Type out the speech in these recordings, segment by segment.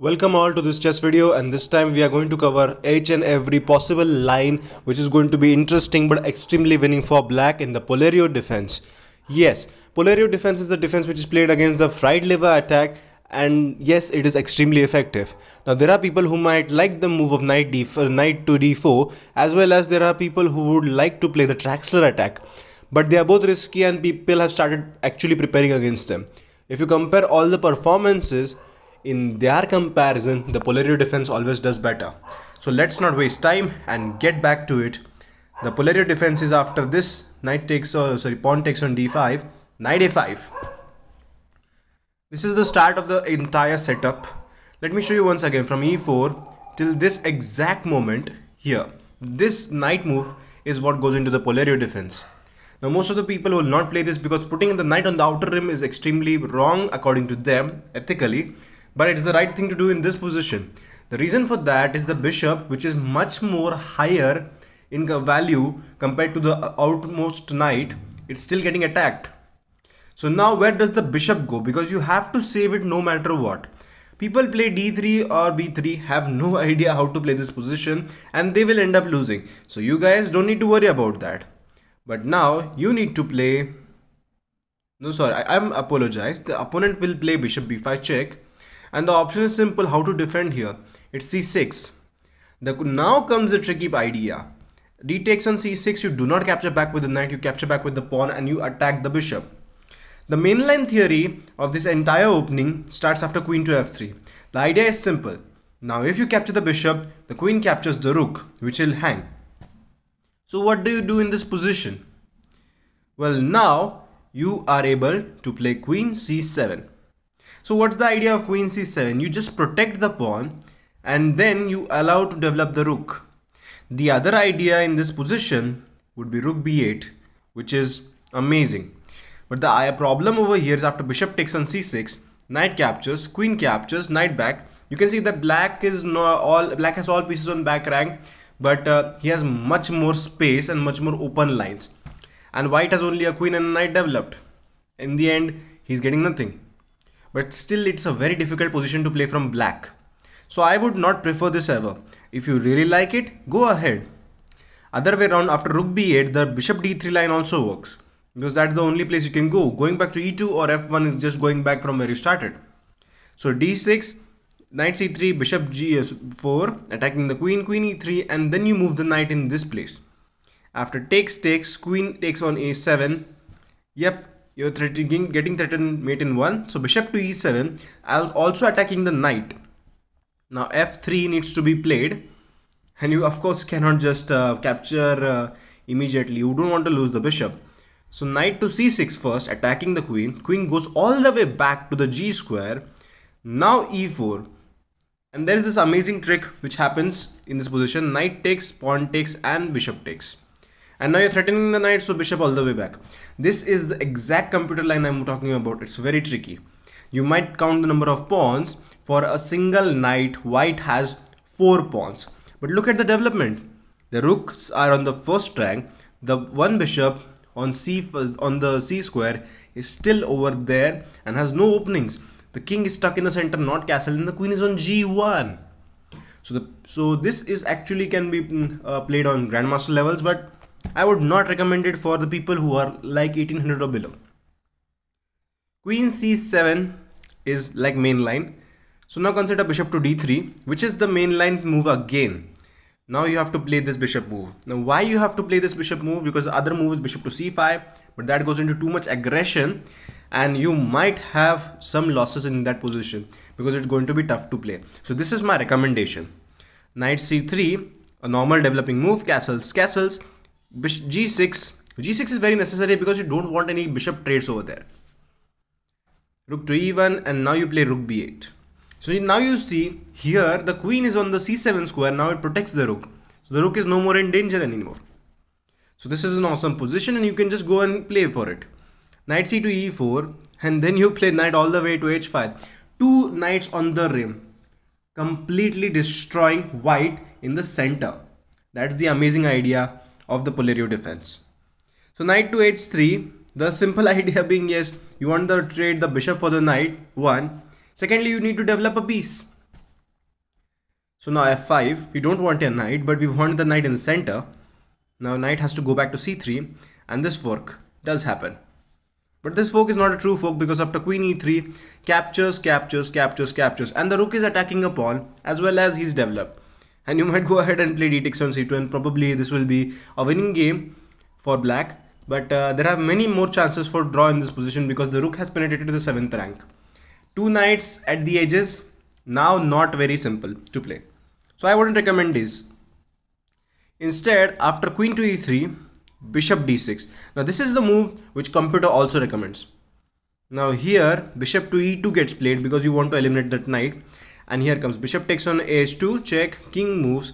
Welcome all to this chess video and this time we are going to cover each and every possible line which is going to be interesting but extremely winning for black in the Polerio defense. Yes, Polerio defense is the defense which is played against the fried liver attack and yes it is extremely effective. Now there are people who might like the move of knight, d4, knight to d4 as well as there are people who would like to play the Traxler attack but they are both risky and people have started actually preparing against them. If you compare all the performances in their comparison the polarity defense always does better so let's not waste time and get back to it the polarity defense is after this knight takes oh, sorry pawn takes on d5 knight a5 this is the start of the entire setup let me show you once again from e4 till this exact moment here this knight move is what goes into the polarity defense now most of the people will not play this because putting the knight on the outer rim is extremely wrong according to them ethically but it's the right thing to do in this position. The reason for that is the bishop which is much more higher in value compared to the uh, outmost knight it's still getting attacked. So now where does the bishop go because you have to save it no matter what. People play d3 or b3 have no idea how to play this position and they will end up losing. So you guys don't need to worry about that. But now you need to play no sorry I, am apologize the opponent will play bishop b5 check and the option is simple how to defend here it's c6 the, now comes the tricky idea d takes on c6 you do not capture back with the knight you capture back with the pawn and you attack the bishop the mainline theory of this entire opening starts after queen to f3 the idea is simple now if you capture the bishop the queen captures the rook which will hang so what do you do in this position well now you are able to play queen c7 so what's the idea of queen c7? You just protect the pawn and then you allow to develop the rook. The other idea in this position would be rook b8 which is amazing. But the uh, problem over here is after bishop takes on c6, knight captures, queen captures, knight back. You can see that black is all black has all pieces on back rank but uh, he has much more space and much more open lines and white has only a queen and a knight developed in the end he's getting nothing but still it's a very difficult position to play from black. So I would not prefer this ever. If you really like it, go ahead. Other way around, after rook b8, the bishop d3 line also works. Because that's the only place you can go. Going back to e2 or f1 is just going back from where you started. So d6, knight c3, bishop g4, attacking the queen, queen e3, and then you move the knight in this place. After takes takes, queen takes on a7. Yep, you're threatening, getting threatened mate in 1. So bishop to e7, I'll also attacking the knight. Now f3 needs to be played and you of course cannot just uh, capture uh, immediately. You don't want to lose the bishop. So knight to c6 first, attacking the queen. Queen goes all the way back to the g square. Now e4. And there is this amazing trick which happens in this position. Knight takes, pawn takes and bishop takes and now you're threatening the knight so bishop all the way back this is the exact computer line i'm talking about it's very tricky you might count the number of pawns for a single knight white has four pawns but look at the development the rooks are on the first rank the one bishop on c on the c square is still over there and has no openings the king is stuck in the center not castle and the queen is on g1 so the so this is actually can be mm, uh, played on grandmaster levels but I would not recommend it for the people who are like 1800 or below. Queen c7 is like main line. So now consider bishop to d3 which is the main line move again. Now you have to play this bishop move. Now why you have to play this bishop move because the other move is bishop to c5 but that goes into too much aggression and you might have some losses in that position because it's going to be tough to play. So this is my recommendation. Knight c3 a normal developing move castles castles g6 g6 is very necessary because you don't want any bishop trades over there rook to e1 and now you play rook b8 so now you see here the queen is on the c7 square now it protects the rook so the rook is no more in danger anymore so this is an awesome position and you can just go and play for it knight c to e4 and then you play knight all the way to h5 two knights on the rim completely destroying white in the center that's the amazing idea of the Polerio defense. So knight to h3, the simple idea being yes, you want to trade the bishop for the knight, one. Secondly, you need to develop a piece. So now f5, we don't want a knight, but we want the knight in the center. Now knight has to go back to c3 and this fork does happen. But this fork is not a true fork because after queen e3, captures, captures, captures, captures and the rook is attacking a pawn as well as he's developed and you might go ahead and play d6 on c2 and probably this will be a winning game for black but uh, there are many more chances for draw in this position because the rook has penetrated the 7th rank. Two knights at the edges, now not very simple to play. So I wouldn't recommend this. Instead, after queen to e3, bishop d6. Now this is the move which computer also recommends. Now here, bishop to e2 gets played because you want to eliminate that knight and here comes bishop takes on h2 check king moves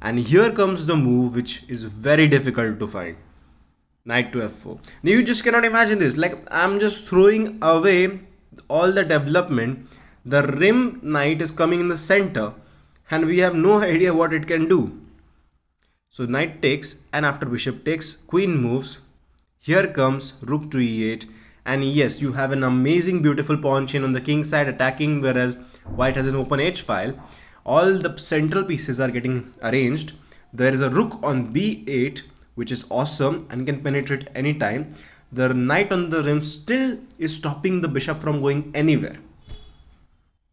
and here comes the move which is very difficult to find knight to f4 now you just cannot imagine this like i'm just throwing away all the development the rim knight is coming in the center and we have no idea what it can do so knight takes and after bishop takes queen moves here comes rook to e8 and yes you have an amazing beautiful pawn chain on the king side attacking whereas white has an open h file all the central pieces are getting arranged there is a rook on b8 which is awesome and can penetrate anytime the knight on the rim still is stopping the bishop from going anywhere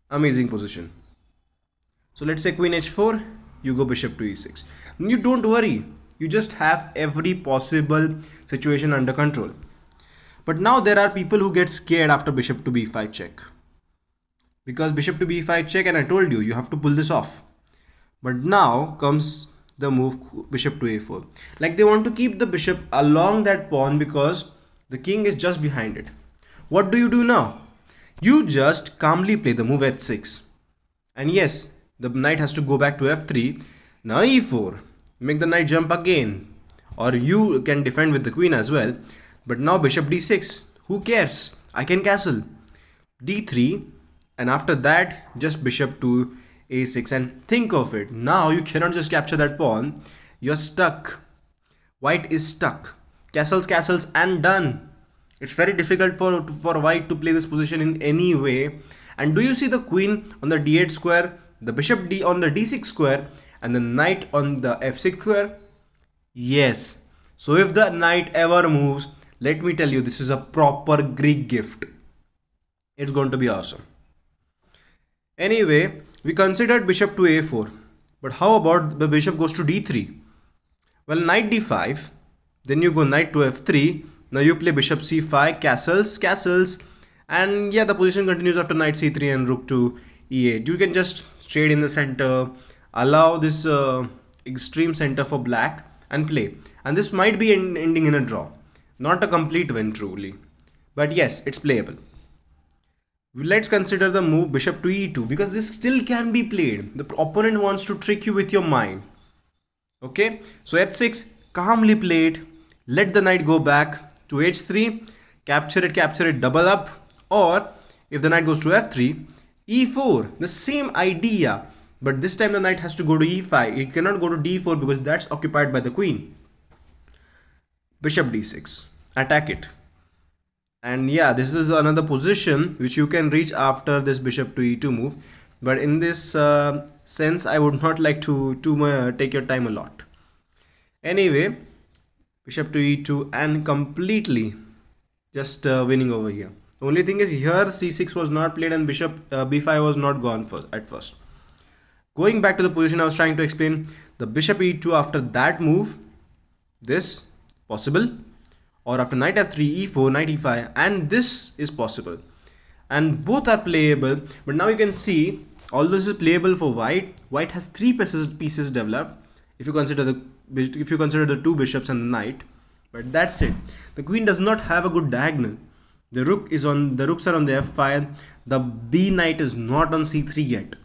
amazing position so let's say queen h4 you go bishop to e6 you don't worry you just have every possible situation under control but now there are people who get scared after bishop to b5 check because bishop to b5 check and I told you you have to pull this off but now comes the move bishop to a4 like they want to keep the bishop along that pawn because the king is just behind it what do you do now you just calmly play the move h6 and yes the knight has to go back to f3 now e4 make the knight jump again or you can defend with the queen as well but now bishop d6 who cares i can castle d3 and after that just bishop to a6 and think of it now you cannot just capture that pawn you're stuck white is stuck castles castles and done it's very difficult for for white to play this position in any way and do you see the queen on the d8 square the bishop d on the d6 square and the knight on the f6 square yes so if the knight ever moves let me tell you this is a proper greek gift it's going to be awesome Anyway, we considered bishop to a4. But how about the bishop goes to d3? Well, knight d5, then you go knight to f3. Now you play bishop c5, castles, castles. And yeah, the position continues after knight c3 and rook to e8. You can just trade in the center, allow this uh, extreme center for black and play. And this might be ending in a draw. Not a complete win truly. But yes, it's playable. Let's consider the move bishop to e2 because this still can be played. The opponent wants to trick you with your mind. Okay, so f6 calmly played. Let the knight go back to h3, capture it, capture it, double up. Or if the knight goes to f3, e4, the same idea. But this time the knight has to go to e5. It cannot go to d4 because that's occupied by the queen. Bishop d6, attack it and yeah this is another position which you can reach after this bishop to e2 move but in this uh, sense I would not like to, to uh, take your time a lot anyway bishop to e2 and completely just uh, winning over here only thing is here c6 was not played and bishop uh, b5 was not gone first at first going back to the position I was trying to explain the bishop e2 after that move this possible or after knight f3 e4 knight e5 and this is possible and both are playable but now you can see all this is playable for white white has three pieces pieces developed if you consider the if you consider the two bishops and the knight but that's it the queen does not have a good diagonal the rook is on the rooks are on the f5 the b knight is not on c3 yet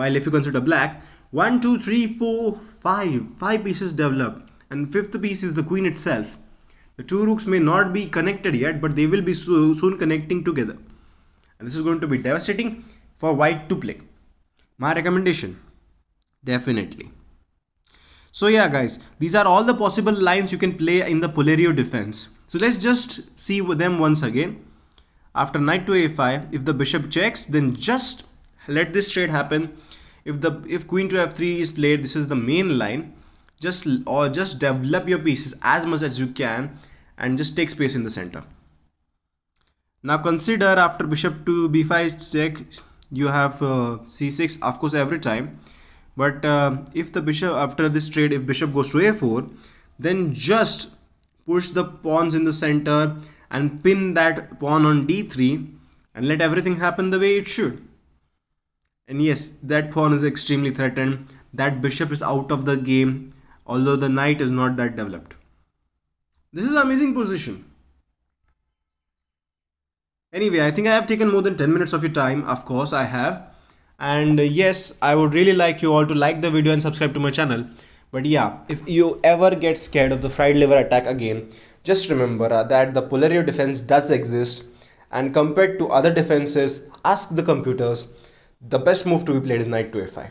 while if you consider black one two three four five five pieces developed and fifth piece is the queen itself the two rooks may not be connected yet, but they will be so soon connecting together. And this is going to be devastating for white to play. My recommendation, definitely. So yeah guys, these are all the possible lines you can play in the Polerio defense. So let's just see them once again. After knight to a5, if the bishop checks, then just let this trade happen. If the if queen to f3 is played, this is the main line just or just develop your pieces as much as you can and just take space in the center now consider after bishop to b5 check you have uh, c6 of course every time but uh, if the bishop after this trade if bishop goes to a4 then just push the pawns in the center and pin that pawn on d3 and let everything happen the way it should and yes that pawn is extremely threatened that bishop is out of the game although the knight is not that developed. This is an amazing position. Anyway, I think I have taken more than 10 minutes of your time. Of course, I have. And uh, yes, I would really like you all to like the video and subscribe to my channel. But yeah, if you ever get scared of the fried liver attack again, just remember uh, that the Polario defense does exist. And compared to other defenses, ask the computers, the best move to be played is knight to a5.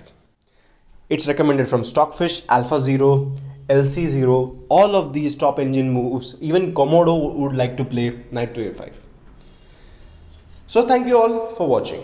It's recommended from Stockfish, Alpha Zero, LC0, all of these top engine moves, even Komodo would like to play Knight to a5. So thank you all for watching.